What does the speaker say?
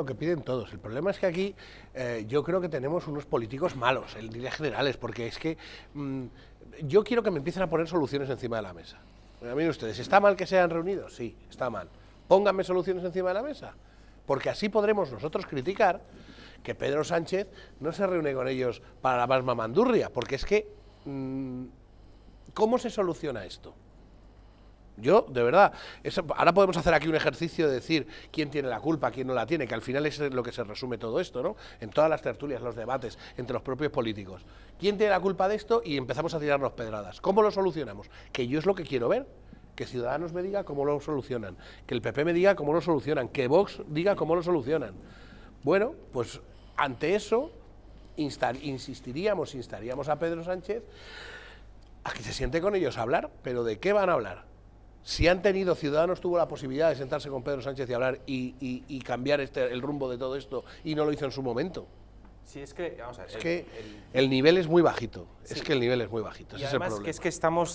Lo que piden todos. El problema es que aquí eh, yo creo que tenemos unos políticos malos, en líneas generales, porque es que mm, yo quiero que me empiecen a poner soluciones encima de la mesa. miren ustedes, ¿está mal que se hayan reunido? Sí, está mal. Pónganme soluciones encima de la mesa, porque así podremos nosotros criticar que Pedro Sánchez no se reúne con ellos para la más mamandurria, porque es que, mm, ¿cómo se soluciona esto? Yo, de verdad, ahora podemos hacer aquí un ejercicio de decir quién tiene la culpa, quién no la tiene, que al final es lo que se resume todo esto, ¿no? En todas las tertulias, los debates entre los propios políticos. ¿Quién tiene la culpa de esto? Y empezamos a tirarnos pedradas. ¿Cómo lo solucionamos? Que yo es lo que quiero ver que Ciudadanos me diga cómo lo solucionan, que el PP me diga cómo lo solucionan, que Vox diga cómo lo solucionan. Bueno, pues ante eso insistiríamos, instaríamos a Pedro Sánchez a que se siente con ellos a hablar, pero ¿de qué van a hablar? si han tenido, Ciudadanos tuvo la posibilidad de sentarse con Pedro Sánchez y hablar y, cambiar este, el rumbo de todo esto y no lo hizo en su momento. Sí, es que, el, nivel es muy bajito, es que el nivel es muy bajito, además es Que es que estamos